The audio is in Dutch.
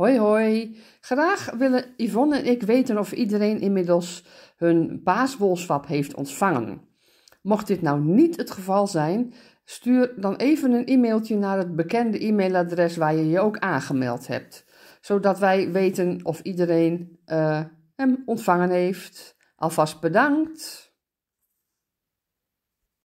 Hoi hoi! Graag willen Yvonne en ik weten of iedereen inmiddels hun paaswolswap heeft ontvangen. Mocht dit nou niet het geval zijn, stuur dan even een e-mailtje naar het bekende e-mailadres waar je je ook aangemeld hebt, zodat wij weten of iedereen eh, hem ontvangen heeft. Alvast bedankt!